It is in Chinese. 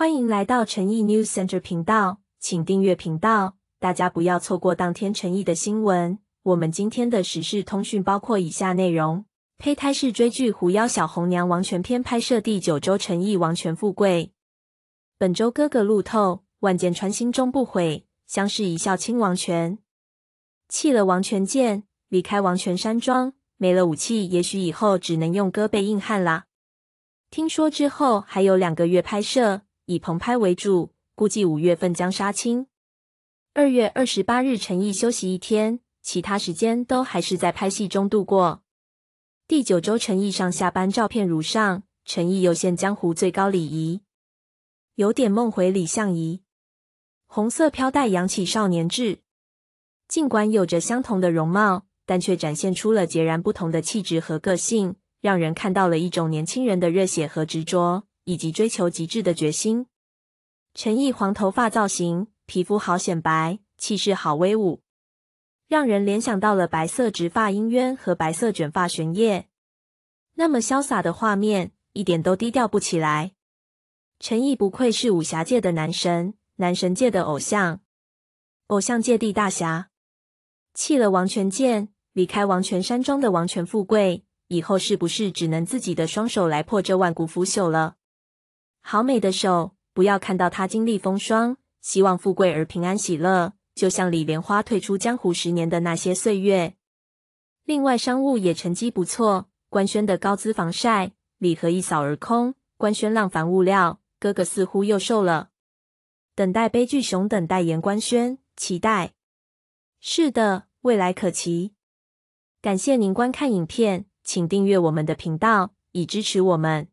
欢迎来到诚毅 News Center 频道，请订阅频道，大家不要错过当天诚毅的新闻。我们今天的时事通讯包括以下内容：《胚胎式追剧》《狐妖小红娘王权篇》拍摄第九周，诚毅王权富贵，本周哥哥路透，万箭穿心终不悔，相视一笑倾王权，弃了王权剑，离开王权山庄，没了武器，也许以后只能用胳膊硬汉啦。听说之后还有两个月拍摄。以棚拍为主，估计五月份将杀青。二月二十八日，陈毅休息一天，其他时间都还是在拍戏中度过。第九周，陈毅上下班照片如上。陈毅又现江湖最高礼仪，有点梦回李相宜。红色飘带扬起少年志。尽管有着相同的容貌，但却展现出了截然不同的气质和个性，让人看到了一种年轻人的热血和执着。以及追求极致的决心。陈毅黄头发造型，皮肤好显白，气势好威武，让人联想到了白色直发英渊和白色卷发玄烨。那么潇洒的画面，一点都低调不起来。陈毅不愧是武侠界的男神，男神界的偶像，偶像界地大侠。弃了王权剑，离开王权山庄的王权富贵，以后是不是只能自己的双手来破这万古腐朽了？好美的手，不要看到它经历风霜，希望富贵而平安喜乐，就像李莲花退出江湖十年的那些岁月。另外，商务也成绩不错，官宣的高姿防晒礼盒一扫而空，官宣浪凡物料，哥哥似乎又瘦了。等待悲剧熊等代言官宣，期待。是的，未来可期。感谢您观看影片，请订阅我们的频道以支持我们。